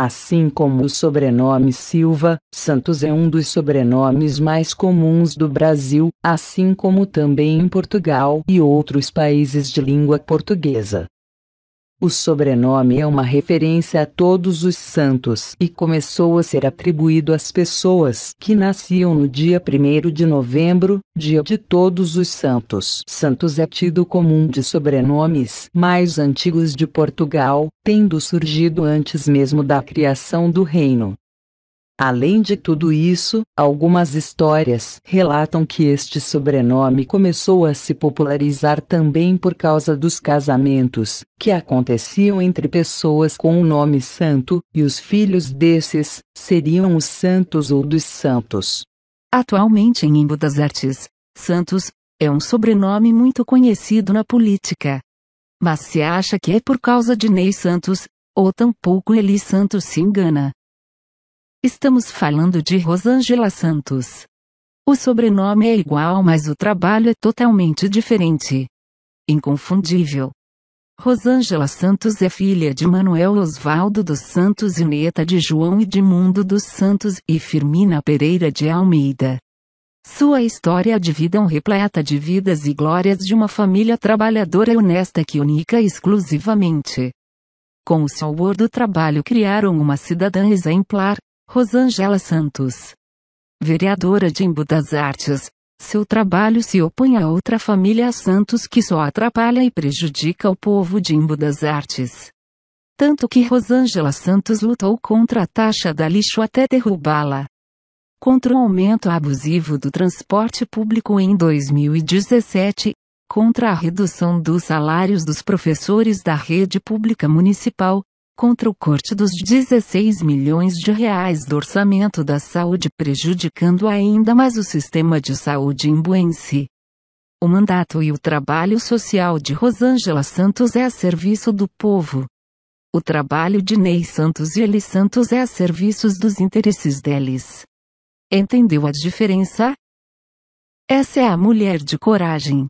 Assim como o sobrenome Silva, Santos é um dos sobrenomes mais comuns do Brasil, assim como também em Portugal e outros países de língua portuguesa. O sobrenome é uma referência a todos os santos e começou a ser atribuído às pessoas que nasciam no dia 1 de novembro, dia de todos os santos. Santos é tido como um de sobrenomes mais antigos de Portugal, tendo surgido antes mesmo da criação do reino. Além de tudo isso, algumas histórias relatam que este sobrenome começou a se popularizar também por causa dos casamentos que aconteciam entre pessoas com o nome santo, e os filhos desses seriam os santos ou dos santos. Atualmente em Embu das Artes, Santos é um sobrenome muito conhecido na política. Mas se acha que é por causa de Ney Santos, ou tampouco Eli Santos se engana. Estamos falando de Rosângela Santos. O sobrenome é igual, mas o trabalho é totalmente diferente. Inconfundível. Rosângela Santos é filha de Manuel Osvaldo dos Santos e neta de João Edmundo dos Santos e Firmina Pereira de Almeida. Sua história de vida é um repleta de vidas e glórias de uma família trabalhadora e honesta que única exclusivamente. Com o seu do trabalho criaram uma cidadã exemplar, Rosângela Santos. Vereadora de Embu das Artes, seu trabalho se opõe a outra família Santos que só atrapalha e prejudica o povo de Embu das Artes. Tanto que Rosângela Santos lutou contra a taxa da lixo até derrubá-la. Contra o aumento abusivo do transporte público em 2017, contra a redução dos salários dos professores da rede pública municipal, contra o corte dos 16 milhões de reais do orçamento da saúde, prejudicando ainda mais o sistema de saúde imbuense. O mandato e o trabalho social de Rosângela Santos é a serviço do povo. O trabalho de Ney Santos e Eli Santos é a serviço dos interesses deles. Entendeu a diferença? Essa é a mulher de coragem.